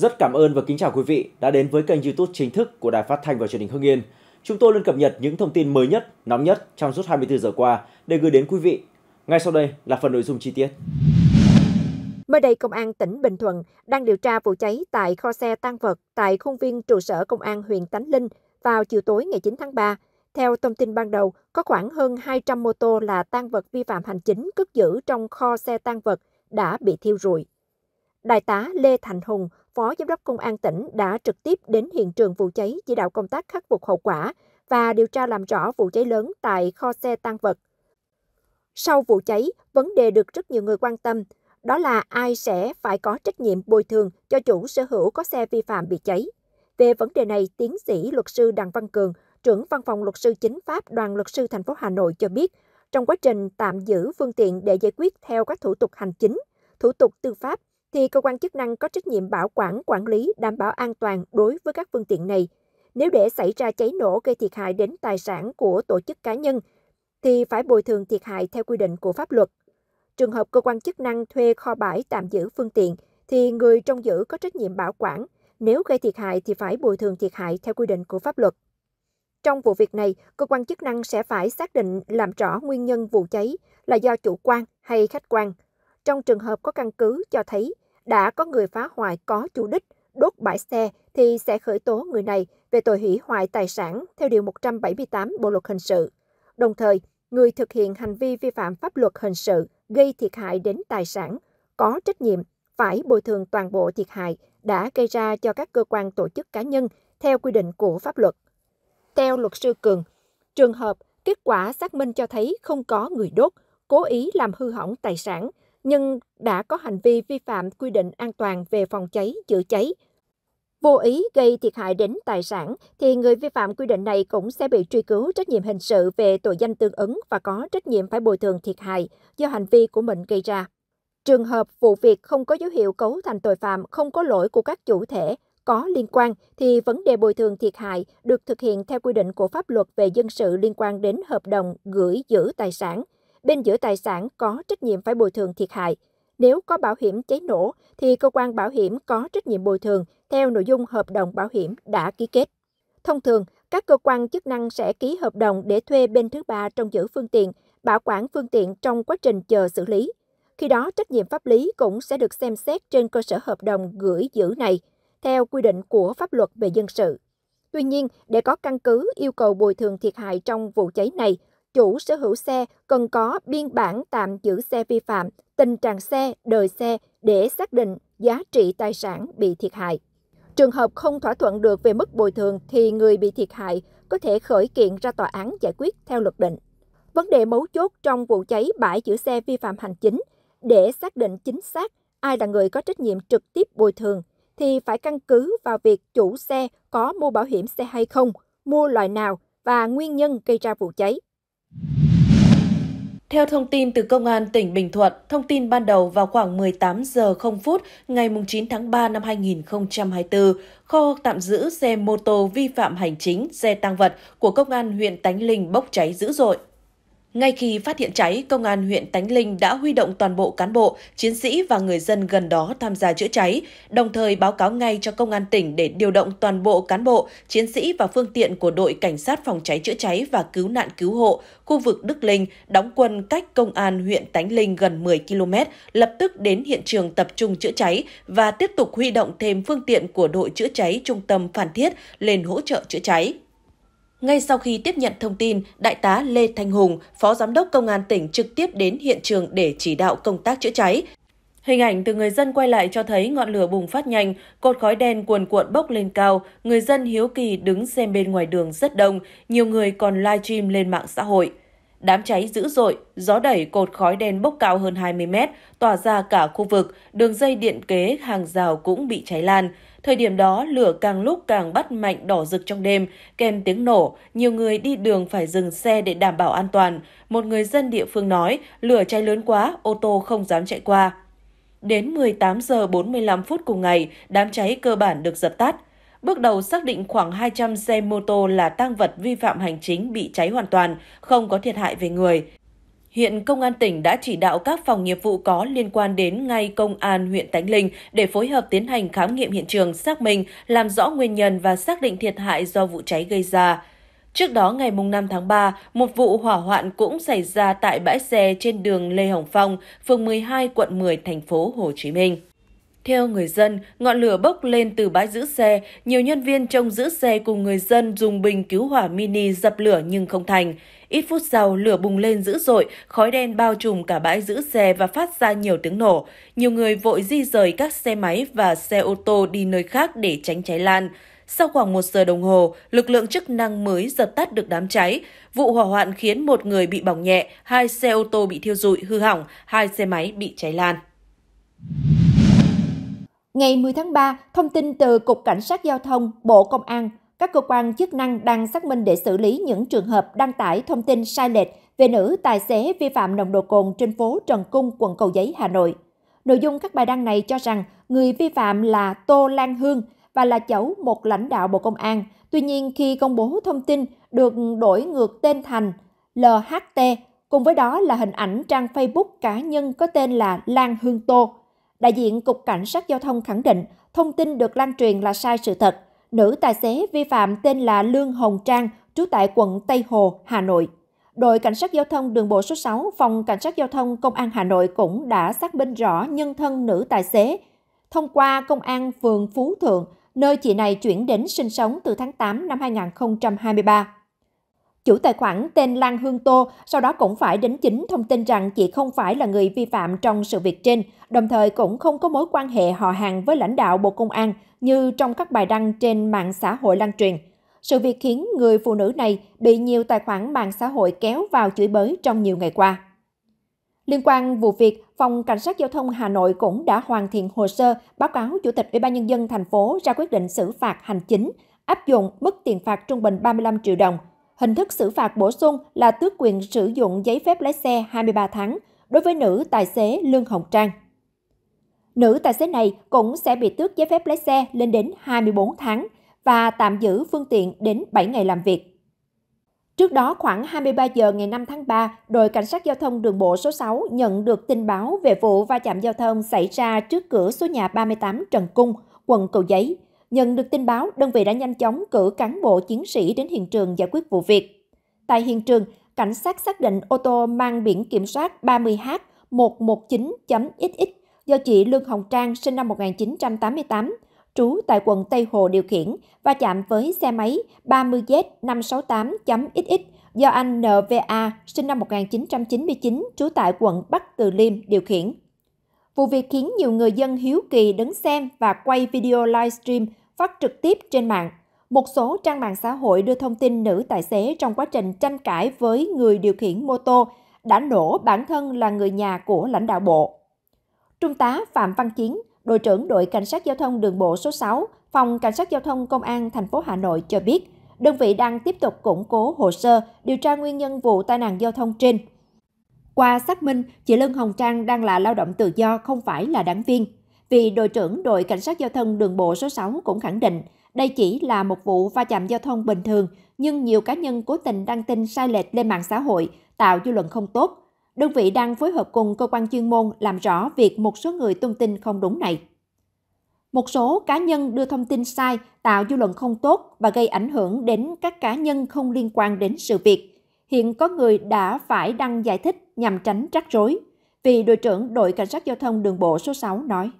Rất cảm ơn và kính chào quý vị đã đến với kênh YouTube chính thức của Đài Phát thanh và Truyền hình Hưng Yên. Chúng tôi luôn cập nhật những thông tin mới nhất, nóng nhất trong suốt 24 giờ qua để gửi đến quý vị. Ngay sau đây là phần nội dung chi tiết. Mới đây, Công an tỉnh Bình Thuận đang điều tra vụ cháy tại kho xe tan vật tại khuôn viên trụ sở Công an huyện Tánh Linh vào chiều tối ngày 9 tháng 3. Theo thông tin ban đầu, có khoảng hơn 200 mô tô là tan vật vi phạm hành chính cất giữ trong kho xe tan vật đã bị thiêu rụi. Đại tá Lê Thành Hùng, Phó Giám đốc Công an tỉnh đã trực tiếp đến hiện trường vụ cháy chỉ đạo công tác khắc phục hậu quả và điều tra làm rõ vụ cháy lớn tại kho xe tăng vật. Sau vụ cháy, vấn đề được rất nhiều người quan tâm, đó là ai sẽ phải có trách nhiệm bồi thường cho chủ sở hữu có xe vi phạm bị cháy. Về vấn đề này, tiến sĩ luật sư Đặng Văn Cường, trưởng văn phòng luật sư chính pháp đoàn luật sư thành phố Hà Nội cho biết, trong quá trình tạm giữ phương tiện để giải quyết theo các thủ tục hành chính, thủ tục tư pháp, thì cơ quan chức năng có trách nhiệm bảo quản, quản lý, đảm bảo an toàn đối với các phương tiện này. Nếu để xảy ra cháy nổ gây thiệt hại đến tài sản của tổ chức cá nhân, thì phải bồi thường thiệt hại theo quy định của pháp luật. Trường hợp cơ quan chức năng thuê kho bãi tạm giữ phương tiện, thì người trong giữ có trách nhiệm bảo quản. Nếu gây thiệt hại thì phải bồi thường thiệt hại theo quy định của pháp luật. Trong vụ việc này, cơ quan chức năng sẽ phải xác định làm rõ nguyên nhân vụ cháy là do chủ quan hay khách quan. Trong trường hợp có căn cứ cho thấy đã có người phá hoại có chủ đích, đốt bãi xe thì sẽ khởi tố người này về tội hủy hoại tài sản theo Điều 178 Bộ Luật Hình sự. Đồng thời, người thực hiện hành vi vi phạm pháp luật hình sự gây thiệt hại đến tài sản có trách nhiệm phải bồi thường toàn bộ thiệt hại đã gây ra cho các cơ quan tổ chức cá nhân theo quy định của pháp luật. Theo luật sư Cường, trường hợp kết quả xác minh cho thấy không có người đốt, cố ý làm hư hỏng tài sản nhưng đã có hành vi vi phạm quy định an toàn về phòng cháy, chữa cháy. Vô ý gây thiệt hại đến tài sản thì người vi phạm quy định này cũng sẽ bị truy cứu trách nhiệm hình sự về tội danh tương ứng và có trách nhiệm phải bồi thường thiệt hại do hành vi của mình gây ra. Trường hợp vụ việc không có dấu hiệu cấu thành tội phạm, không có lỗi của các chủ thể có liên quan thì vấn đề bồi thường thiệt hại được thực hiện theo quy định của pháp luật về dân sự liên quan đến hợp đồng gửi giữ tài sản bên giữa tài sản có trách nhiệm phải bồi thường thiệt hại. Nếu có bảo hiểm cháy nổ thì cơ quan bảo hiểm có trách nhiệm bồi thường theo nội dung hợp đồng bảo hiểm đã ký kết. Thông thường, các cơ quan chức năng sẽ ký hợp đồng để thuê bên thứ ba trong giữ phương tiện, bảo quản phương tiện trong quá trình chờ xử lý. Khi đó, trách nhiệm pháp lý cũng sẽ được xem xét trên cơ sở hợp đồng gửi giữ này, theo quy định của pháp luật về dân sự. Tuy nhiên, để có căn cứ yêu cầu bồi thường thiệt hại trong vụ cháy này, chủ sở hữu xe cần có biên bản tạm giữ xe vi phạm, tình trạng xe, đời xe để xác định giá trị tài sản bị thiệt hại. Trường hợp không thỏa thuận được về mức bồi thường thì người bị thiệt hại có thể khởi kiện ra tòa án giải quyết theo luật định. Vấn đề mấu chốt trong vụ cháy bãi giữ xe vi phạm hành chính để xác định chính xác ai là người có trách nhiệm trực tiếp bồi thường thì phải căn cứ vào việc chủ xe có mua bảo hiểm xe hay không, mua loại nào và nguyên nhân gây ra vụ cháy. Theo thông tin từ Công an tỉnh Bình Thuận, thông tin ban đầu vào khoảng 18 giờ 0 phút ngày 9 tháng 3 năm 2024, kho tạm giữ xe mô tô vi phạm hành chính, xe tăng vật của Công an huyện Tánh Linh bốc cháy dữ dội. Ngay khi phát hiện cháy, Công an huyện Tánh Linh đã huy động toàn bộ cán bộ, chiến sĩ và người dân gần đó tham gia chữa cháy, đồng thời báo cáo ngay cho Công an tỉnh để điều động toàn bộ cán bộ, chiến sĩ và phương tiện của đội Cảnh sát phòng cháy chữa cháy và cứu nạn cứu hộ khu vực Đức Linh đóng quân cách Công an huyện Tánh Linh gần 10 km, lập tức đến hiện trường tập trung chữa cháy và tiếp tục huy động thêm phương tiện của đội chữa cháy trung tâm Phan Thiết lên hỗ trợ chữa cháy. Ngay sau khi tiếp nhận thông tin, Đại tá Lê Thanh Hùng, Phó Giám đốc Công an tỉnh trực tiếp đến hiện trường để chỉ đạo công tác chữa cháy. Hình ảnh từ người dân quay lại cho thấy ngọn lửa bùng phát nhanh, cột khói đen cuồn cuộn bốc lên cao, người dân hiếu kỳ đứng xem bên ngoài đường rất đông, nhiều người còn live stream lên mạng xã hội. Đám cháy dữ dội, gió đẩy cột khói đen bốc cao hơn 20 mét, tỏa ra cả khu vực, đường dây điện kế, hàng rào cũng bị cháy lan. Thời điểm đó, lửa càng lúc càng bắt mạnh đỏ rực trong đêm, kèm tiếng nổ, nhiều người đi đường phải dừng xe để đảm bảo an toàn. Một người dân địa phương nói, lửa cháy lớn quá, ô tô không dám chạy qua. Đến 18 giờ 45 phút cùng ngày, đám cháy cơ bản được dập tắt. Bước đầu xác định khoảng 200 xe mô tô là tang vật vi phạm hành chính bị cháy hoàn toàn, không có thiệt hại về người. Hiện Công an tỉnh đã chỉ đạo các phòng nghiệp vụ có liên quan đến ngay Công an huyện Tánh Linh để phối hợp tiến hành khám nghiệm hiện trường xác minh, làm rõ nguyên nhân và xác định thiệt hại do vụ cháy gây ra. Trước đó ngày 5 tháng 3, một vụ hỏa hoạn cũng xảy ra tại bãi xe trên đường Lê Hồng Phong, phường 12, quận 10, thành phố Hồ Chí Minh. Theo người dân, ngọn lửa bốc lên từ bãi giữ xe, nhiều nhân viên trông giữ xe cùng người dân dùng bình cứu hỏa mini dập lửa nhưng không thành. Ít phút sau, lửa bùng lên dữ dội, khói đen bao trùm cả bãi giữ xe và phát ra nhiều tiếng nổ. Nhiều người vội di rời các xe máy và xe ô tô đi nơi khác để tránh cháy lan. Sau khoảng một giờ đồng hồ, lực lượng chức năng mới dập tắt được đám cháy. Vụ hỏa hoạn khiến một người bị bỏng nhẹ, hai xe ô tô bị thiêu rụi, hư hỏng, hai xe máy bị cháy lan. Ngày 10 tháng 3, thông tin từ Cục Cảnh sát Giao thông, Bộ Công an, các cơ quan chức năng đang xác minh để xử lý những trường hợp đăng tải thông tin sai lệch về nữ tài xế vi phạm nồng độ cồn trên phố Trần Cung, quận Cầu Giấy, Hà Nội. Nội dung các bài đăng này cho rằng người vi phạm là Tô Lan Hương và là cháu một lãnh đạo Bộ Công an. Tuy nhiên, khi công bố thông tin được đổi ngược tên thành LHT, cùng với đó là hình ảnh trang Facebook cá nhân có tên là Lan Hương Tô. Đại diện Cục Cảnh sát Giao thông khẳng định thông tin được lan truyền là sai sự thật. Nữ tài xế vi phạm tên là Lương Hồng Trang, trú tại quận Tây Hồ, Hà Nội. Đội Cảnh sát Giao thông đường bộ số 6, Phòng Cảnh sát Giao thông Công an Hà Nội cũng đã xác minh rõ nhân thân nữ tài xế. Thông qua Công an phường Phú Thượng, nơi chị này chuyển đến sinh sống từ tháng 8 năm 2023. Chủ tài khoản tên Lan Hương Tô sau đó cũng phải đính chính thông tin rằng chị không phải là người vi phạm trong sự việc trên, đồng thời cũng không có mối quan hệ họ hàng với lãnh đạo Bộ Công an như trong các bài đăng trên mạng xã hội lan truyền. Sự việc khiến người phụ nữ này bị nhiều tài khoản mạng xã hội kéo vào chửi bới trong nhiều ngày qua. Liên quan vụ việc, Phòng Cảnh sát Giao thông Hà Nội cũng đã hoàn thiện hồ sơ báo cáo Chủ tịch Ủy ban Nhân dân thành phố ra quyết định xử phạt hành chính, áp dụng mức tiền phạt trung bình 35 triệu đồng – Hình thức xử phạt bổ sung là tước quyền sử dụng giấy phép lái xe 23 tháng đối với nữ tài xế Lương Hồng Trang. Nữ tài xế này cũng sẽ bị tước giấy phép lái xe lên đến 24 tháng và tạm giữ phương tiện đến 7 ngày làm việc. Trước đó khoảng 23 giờ ngày 5 tháng 3, đội cảnh sát giao thông đường bộ số 6 nhận được tin báo về vụ va chạm giao thông xảy ra trước cửa số nhà 38 Trần Cung, quận Cầu Giấy. Nhận được tin báo, đơn vị đã nhanh chóng cử cán bộ chiến sĩ đến hiện trường giải quyết vụ việc. Tại hiện trường, cảnh sát xác định ô tô mang biển kiểm soát 30H119.XX do chị Lương Hồng Trang sinh năm 1988, trú tại quận Tây Hồ điều khiển và chạm với xe máy 30Z568.XX do anh NVA sinh năm 1999 trú tại quận Bắc Từ Liêm điều khiển. Vụ việc khiến nhiều người dân hiếu kỳ đứng xem và quay video livestream phát trực tiếp trên mạng. Một số trang mạng xã hội đưa thông tin nữ tài xế trong quá trình tranh cãi với người điều khiển mô tô đã nổ bản thân là người nhà của lãnh đạo bộ. Trung tá Phạm Văn Chiến, đội trưởng đội cảnh sát giao thông đường bộ số 6, phòng cảnh sát giao thông công an thành phố Hà Nội cho biết, đơn vị đang tiếp tục củng cố hồ sơ điều tra nguyên nhân vụ tai nạn giao thông trên. Qua xác minh, chị lân Hồng Trang đang là lao động tự do không phải là đảng viên. Vì đội trưởng đội cảnh sát giao thông đường bộ số 6 cũng khẳng định đây chỉ là một vụ va chạm giao thông bình thường, nhưng nhiều cá nhân cố tình đăng tin sai lệch lên mạng xã hội, tạo dư luận không tốt. Đơn vị đang phối hợp cùng cơ quan chuyên môn làm rõ việc một số người tung tin không đúng này. Một số cá nhân đưa thông tin sai, tạo dư luận không tốt và gây ảnh hưởng đến các cá nhân không liên quan đến sự việc. Hiện có người đã phải đăng giải thích nhằm tránh rắc rối, vì đội trưởng đội cảnh sát giao thông đường bộ số 6 nói.